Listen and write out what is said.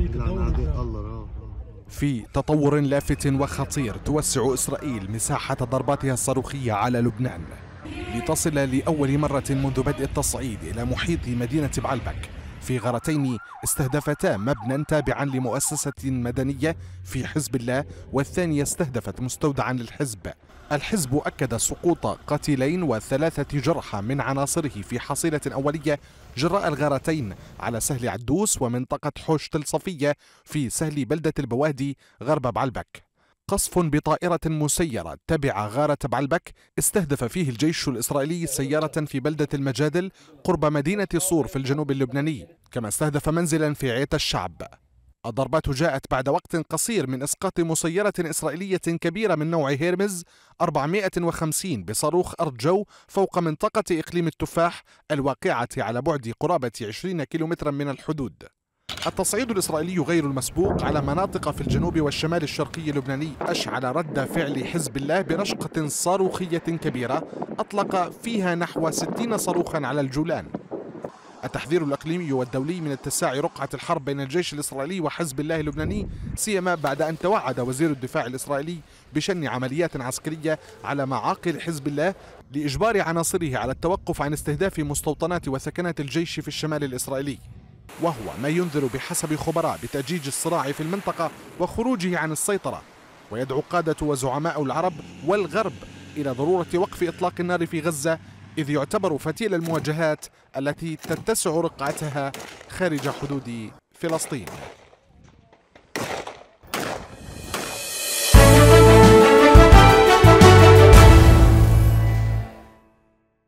آه، آه. في تطور لافت وخطير توسع إسرائيل مساحة ضرباتها الصاروخية على لبنان لتصل لأول مرة منذ بدء التصعيد إلى محيط مدينة بعلبك في غارتين استهدفتا مبنى تابعا لمؤسسة مدنية في حزب الله والثانية استهدفت مستودعا للحزب الحزب أكد سقوط قتيلين وثلاثة جرحى من عناصره في حصيلة أولية جراء الغارتين على سهل عدوس ومنطقة حوش الصفية في سهل بلدة البوادي غرب بعلبك قصف بطائرة مسيرة تبع غارة بعلبك استهدف فيه الجيش الإسرائيلي سيارة في بلدة المجادل قرب مدينة صور في الجنوب اللبناني كما استهدف منزلا في عيت الشعب الضربات جاءت بعد وقت قصير من إسقاط مسيرة إسرائيلية كبيرة من نوع هيرمز 450 بصاروخ أرض جو فوق منطقة إقليم التفاح الواقعة على بعد قرابة 20 كيلومترا من الحدود التصعيد الإسرائيلي غير المسبوق على مناطق في الجنوب والشمال الشرقي اللبناني أشعل رد فعل حزب الله برشقة صاروخية كبيرة أطلق فيها نحو 60 صاروخا على الجولان التحذير الإقليمي والدولي من اتساع رقعة الحرب بين الجيش الإسرائيلي وحزب الله اللبناني سيما بعد أن توعد وزير الدفاع الإسرائيلي بشن عمليات عسكرية على معاقل حزب الله لإجبار عناصره على التوقف عن استهداف مستوطنات وسكنات الجيش في الشمال الإسرائيلي وهو ما ينذر بحسب خبراء بتأجيج الصراع في المنطقة وخروجه عن السيطرة ويدعو قادة وزعماء العرب والغرب إلى ضرورة وقف إطلاق النار في غزة إذ يعتبر فتيل المواجهات التي تتسع رقعتها خارج حدود فلسطين